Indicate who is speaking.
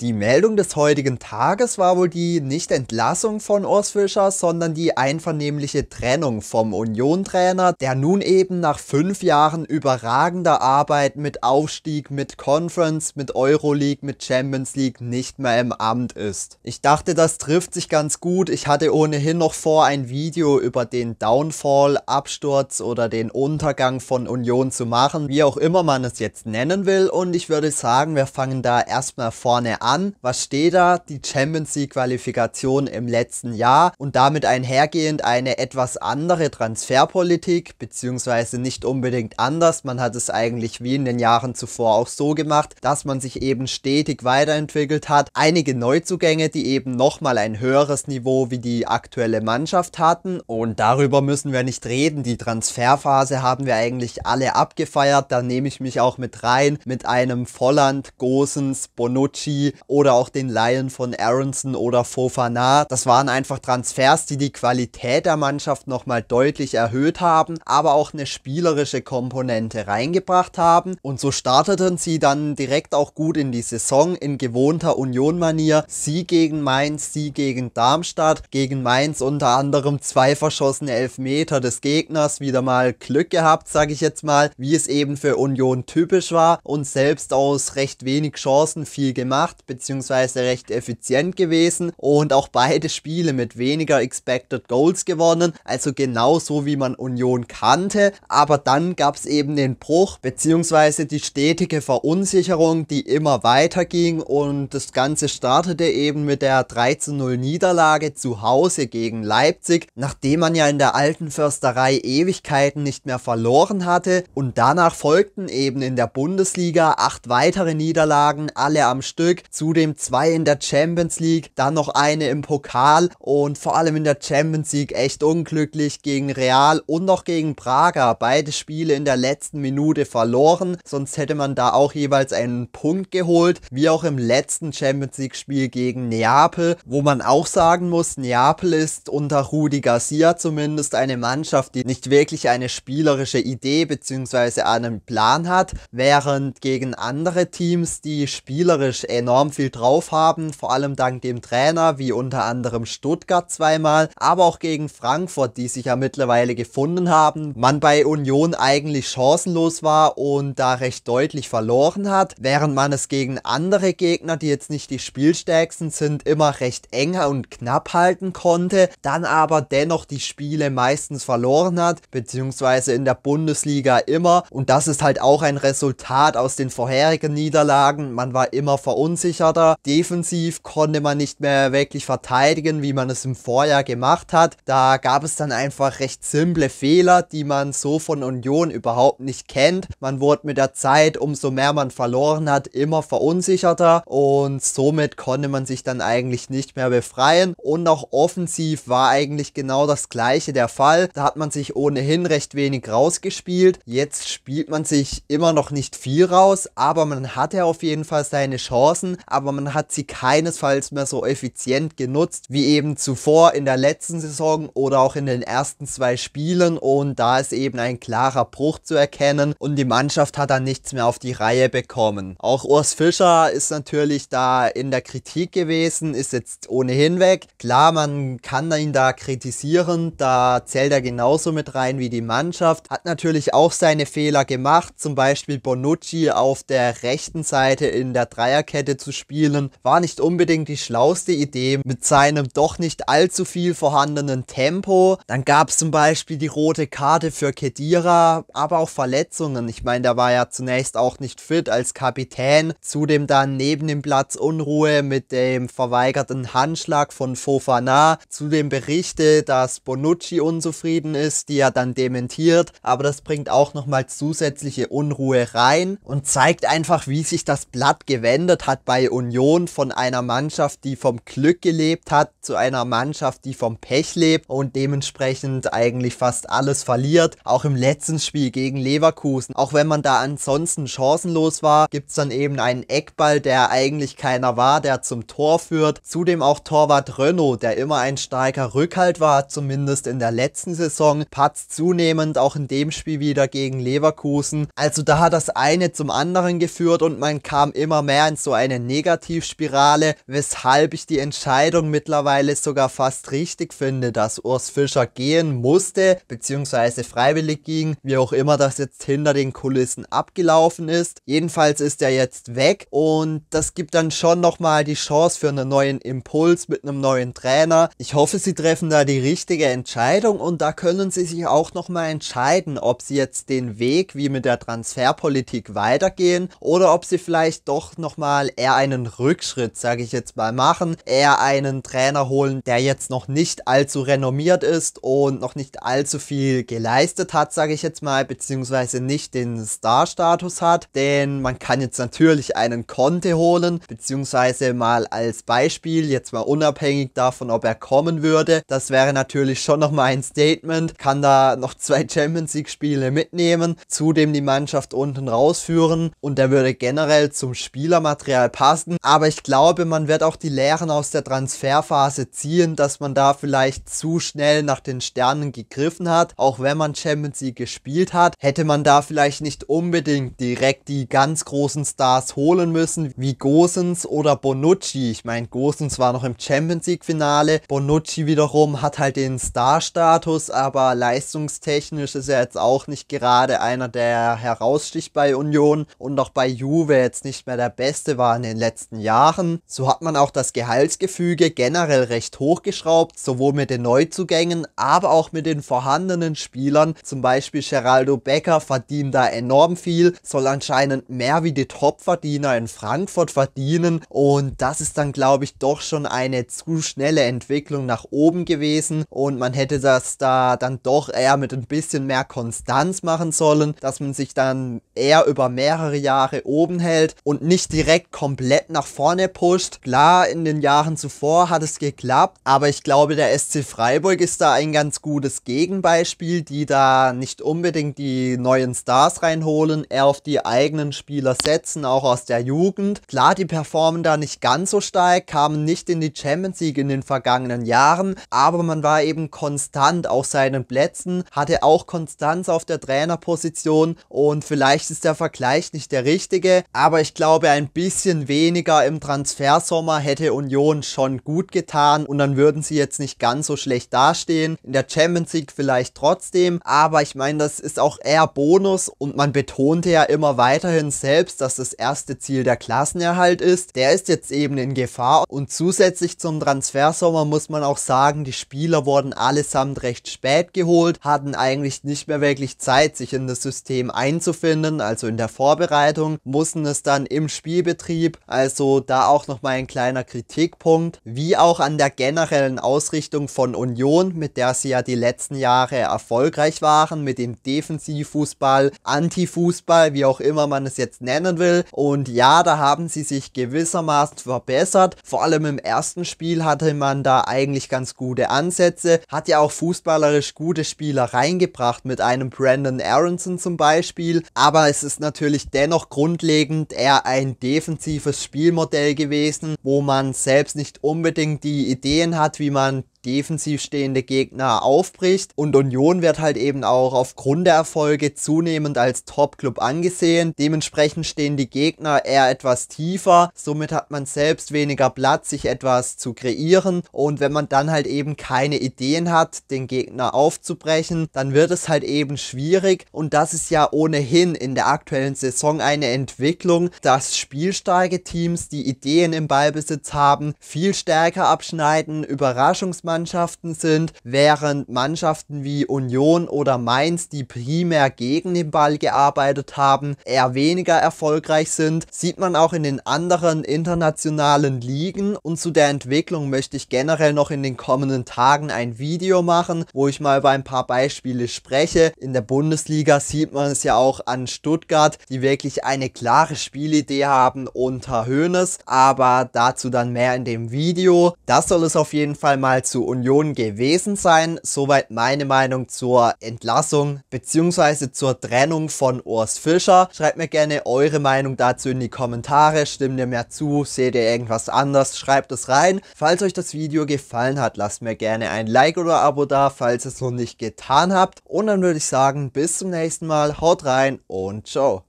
Speaker 1: Die Meldung des heutigen Tages war wohl die nicht Entlassung von Urs Fischer, sondern die einvernehmliche Trennung vom Union-Trainer, der nun eben nach fünf Jahren überragender Arbeit mit Aufstieg, mit Conference, mit Euroleague, mit Champions League nicht mehr im Amt ist. Ich dachte, das trifft sich ganz gut. Ich hatte ohnehin noch vor, ein Video über den Downfall, Absturz oder den Untergang von Union zu machen, wie auch immer man es jetzt nennen will. Und ich würde sagen, wir fangen da erstmal vorne an an, was steht da? Die Champions League Qualifikation im letzten Jahr und damit einhergehend eine etwas andere Transferpolitik, beziehungsweise nicht unbedingt anders. Man hat es eigentlich wie in den Jahren zuvor auch so gemacht, dass man sich eben stetig weiterentwickelt hat. Einige Neuzugänge, die eben nochmal ein höheres Niveau wie die aktuelle Mannschaft hatten und darüber müssen wir nicht reden. Die Transferphase haben wir eigentlich alle abgefeiert. Da nehme ich mich auch mit rein mit einem Volland, Gosens, Bonucci, oder auch den Lion von Aronson oder Fofana. Das waren einfach Transfers, die die Qualität der Mannschaft nochmal deutlich erhöht haben, aber auch eine spielerische Komponente reingebracht haben. Und so starteten sie dann direkt auch gut in die Saison in gewohnter Union-Manier. Sie gegen Mainz, sie gegen Darmstadt, gegen Mainz unter anderem zwei verschossene Elfmeter des Gegners, wieder mal Glück gehabt, sage ich jetzt mal, wie es eben für Union typisch war und selbst aus recht wenig Chancen viel gemacht beziehungsweise recht effizient gewesen und auch beide Spiele mit weniger Expected Goals gewonnen, also genau so wie man Union kannte, aber dann gab es eben den Bruch beziehungsweise die stetige Verunsicherung, die immer weiter ging und das Ganze startete eben mit der 13-0 Niederlage zu Hause gegen Leipzig, nachdem man ja in der alten Försterei Ewigkeiten nicht mehr verloren hatte und danach folgten eben in der Bundesliga acht weitere Niederlagen, alle am Stück, Zudem zwei in der Champions League, dann noch eine im Pokal und vor allem in der Champions League echt unglücklich gegen Real und noch gegen Braga. Beide Spiele in der letzten Minute verloren, sonst hätte man da auch jeweils einen Punkt geholt, wie auch im letzten Champions League Spiel gegen Neapel, wo man auch sagen muss, Neapel ist unter Rudi Garcia zumindest eine Mannschaft, die nicht wirklich eine spielerische Idee bzw. einen Plan hat, während gegen andere Teams, die spielerisch enorm enorm viel drauf haben, vor allem dank dem Trainer, wie unter anderem Stuttgart zweimal, aber auch gegen Frankfurt, die sich ja mittlerweile gefunden haben. Man bei Union eigentlich chancenlos war und da recht deutlich verloren hat, während man es gegen andere Gegner, die jetzt nicht die spielstärksten sind, immer recht enger und knapp halten konnte, dann aber dennoch die Spiele meistens verloren hat, beziehungsweise in der Bundesliga immer. Und das ist halt auch ein Resultat aus den vorherigen Niederlagen. Man war immer verunsichert abgesicherter. Defensiv konnte man nicht mehr wirklich verteidigen, wie man es im Vorjahr gemacht hat. Da gab es dann einfach recht simple Fehler, die man so von Union überhaupt nicht kennt. Man wurde mit der Zeit, umso mehr man verloren hat, immer verunsicherter und somit konnte man sich dann eigentlich nicht mehr befreien. Und auch offensiv war eigentlich genau das gleiche der Fall. Da hat man sich ohnehin recht wenig rausgespielt. Jetzt spielt man sich immer noch nicht viel raus, aber man hatte auf jeden Fall seine Chancen aber man hat sie keinesfalls mehr so effizient genutzt wie eben zuvor in der letzten Saison oder auch in den ersten zwei Spielen und da ist eben ein klarer Bruch zu erkennen und die Mannschaft hat dann nichts mehr auf die Reihe bekommen. Auch Urs Fischer ist natürlich da in der Kritik gewesen, ist jetzt ohnehin weg. Klar, man kann ihn da kritisieren, da zählt er genauso mit rein wie die Mannschaft, hat natürlich auch seine Fehler gemacht, zum Beispiel Bonucci auf der rechten Seite in der Dreierkette zu zu spielen, war nicht unbedingt die schlauste Idee mit seinem doch nicht allzu viel vorhandenen Tempo. Dann gab es zum Beispiel die rote Karte für Kedira, aber auch Verletzungen. Ich meine, der war ja zunächst auch nicht fit als Kapitän. Zudem dann neben dem Platz Unruhe mit dem verweigerten Handschlag von Fofana. Zudem Berichte, dass Bonucci unzufrieden ist, die er dann dementiert. Aber das bringt auch nochmal zusätzliche Unruhe rein und zeigt einfach, wie sich das Blatt gewendet hat bei bei Union von einer Mannschaft, die vom Glück gelebt hat, zu einer Mannschaft, die vom Pech lebt und dementsprechend eigentlich fast alles verliert. Auch im letzten Spiel gegen Leverkusen. Auch wenn man da ansonsten chancenlos war, gibt es dann eben einen Eckball, der eigentlich keiner war, der zum Tor führt. Zudem auch Torwart Renault, der immer ein starker Rückhalt war, zumindest in der letzten Saison. Patz zunehmend auch in dem Spiel wieder gegen Leverkusen. Also da hat das eine zum anderen geführt und man kam immer mehr in so einen Negativspirale, weshalb ich die Entscheidung mittlerweile sogar fast richtig finde, dass Urs Fischer gehen musste, beziehungsweise freiwillig ging, wie auch immer das jetzt hinter den Kulissen abgelaufen ist. Jedenfalls ist er jetzt weg und das gibt dann schon nochmal die Chance für einen neuen Impuls mit einem neuen Trainer. Ich hoffe, sie treffen da die richtige Entscheidung und da können sie sich auch nochmal entscheiden, ob sie jetzt den Weg wie mit der Transferpolitik weitergehen oder ob sie vielleicht doch nochmal eher einen Rückschritt, sage ich jetzt mal, machen. Eher einen Trainer holen, der jetzt noch nicht allzu renommiert ist und noch nicht allzu viel geleistet hat, sage ich jetzt mal, beziehungsweise nicht den Star-Status hat. Denn man kann jetzt natürlich einen Conte holen, beziehungsweise mal als Beispiel, jetzt mal unabhängig davon, ob er kommen würde. Das wäre natürlich schon nochmal ein Statement. Kann da noch zwei Champions League-Spiele mitnehmen, zudem die Mannschaft unten rausführen und er würde generell zum Spielermaterial passen Phasen, aber ich glaube, man wird auch die Lehren aus der Transferphase ziehen, dass man da vielleicht zu schnell nach den Sternen gegriffen hat. Auch wenn man Champions League gespielt hat, hätte man da vielleicht nicht unbedingt direkt die ganz großen Stars holen müssen, wie Gosens oder Bonucci. Ich meine, Gosens war noch im Champions League Finale, Bonucci wiederum hat halt den Star-Status, aber leistungstechnisch ist er jetzt auch nicht gerade einer, der heraussticht bei Union und auch bei Juve jetzt nicht mehr der Beste war in den den letzten Jahren. So hat man auch das Gehaltsgefüge generell recht hochgeschraubt, sowohl mit den Neuzugängen, aber auch mit den vorhandenen Spielern. Zum Beispiel Geraldo Becker verdient da enorm viel, soll anscheinend mehr wie die Topverdiener in Frankfurt verdienen und das ist dann glaube ich doch schon eine zu schnelle Entwicklung nach oben gewesen und man hätte das da dann doch eher mit ein bisschen mehr Konstanz machen sollen, dass man sich dann eher über mehrere Jahre oben hält und nicht direkt komplett komplett nach vorne pusht. Klar, in den Jahren zuvor hat es geklappt, aber ich glaube, der SC Freiburg ist da ein ganz gutes Gegenbeispiel, die da nicht unbedingt die neuen Stars reinholen, eher auf die eigenen Spieler setzen, auch aus der Jugend. Klar, die performen da nicht ganz so stark, kamen nicht in die Champions League in den vergangenen Jahren, aber man war eben konstant auf seinen Plätzen, hatte auch Konstanz auf der Trainerposition und vielleicht ist der Vergleich nicht der richtige, aber ich glaube, ein bisschen weniger weniger im Transfersommer hätte Union schon gut getan und dann würden sie jetzt nicht ganz so schlecht dastehen. In der Champions League vielleicht trotzdem, aber ich meine, das ist auch eher Bonus und man betonte ja immer weiterhin selbst, dass das erste Ziel der Klassenerhalt ist. Der ist jetzt eben in Gefahr und zusätzlich zum Transfersommer muss man auch sagen, die Spieler wurden allesamt recht spät geholt, hatten eigentlich nicht mehr wirklich Zeit, sich in das System einzufinden, also in der Vorbereitung, mussten es dann im Spielbetrieb also da auch nochmal ein kleiner Kritikpunkt, wie auch an der generellen Ausrichtung von Union, mit der sie ja die letzten Jahre erfolgreich waren, mit dem Defensivfußball, Antifußball, wie auch immer man es jetzt nennen will. Und ja, da haben sie sich gewissermaßen verbessert. Vor allem im ersten Spiel hatte man da eigentlich ganz gute Ansätze, hat ja auch fußballerisch gute Spieler reingebracht, mit einem Brandon Aronson zum Beispiel. Aber es ist natürlich dennoch grundlegend eher ein defensives Spielmodell gewesen, wo man selbst nicht unbedingt die Ideen hat, wie man defensiv stehende Gegner aufbricht. Und Union wird halt eben auch aufgrund der Erfolge zunehmend als Top-Club angesehen. Dementsprechend stehen die Gegner eher etwas tiefer. Somit hat man selbst weniger Platz, sich etwas zu kreieren. Und wenn man dann halt eben keine Ideen hat, den Gegner aufzubrechen, dann wird es halt eben schwierig. Und das ist ja ohnehin in der aktuellen Saison eine Entwicklung, dass spielstarke Teams, die Ideen im Ballbesitz haben, viel stärker abschneiden, Überraschungsmann Mannschaften sind, während Mannschaften wie Union oder Mainz, die primär gegen den Ball gearbeitet haben, eher weniger erfolgreich sind, sieht man auch in den anderen internationalen Ligen und zu der Entwicklung möchte ich generell noch in den kommenden Tagen ein Video machen, wo ich mal über ein paar Beispiele spreche. In der Bundesliga sieht man es ja auch an Stuttgart, die wirklich eine klare Spielidee haben unter Hoeneß, aber dazu dann mehr in dem Video. Das soll es auf jeden Fall mal zu zu Union gewesen sein. Soweit meine Meinung zur Entlassung bzw. zur Trennung von Urs Fischer. Schreibt mir gerne eure Meinung dazu in die Kommentare. Stimmt ihr mir zu? Seht ihr irgendwas anders? Schreibt es rein. Falls euch das Video gefallen hat, lasst mir gerne ein Like oder Abo da, falls ihr es noch nicht getan habt. Und dann würde ich sagen, bis zum nächsten Mal. Haut rein und ciao.